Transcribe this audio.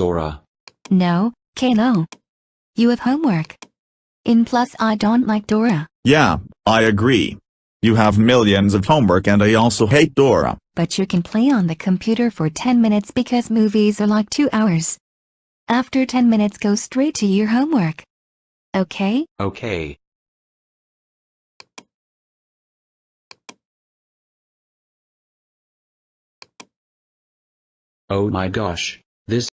Dora. No, Kalo. You have homework. In plus I don't like Dora. Yeah, I agree. You have millions of homework and I also hate Dora. But you can play on the computer for 10 minutes because movies are like 2 hours. After 10 minutes go straight to your homework. Okay? Okay. Oh my gosh, this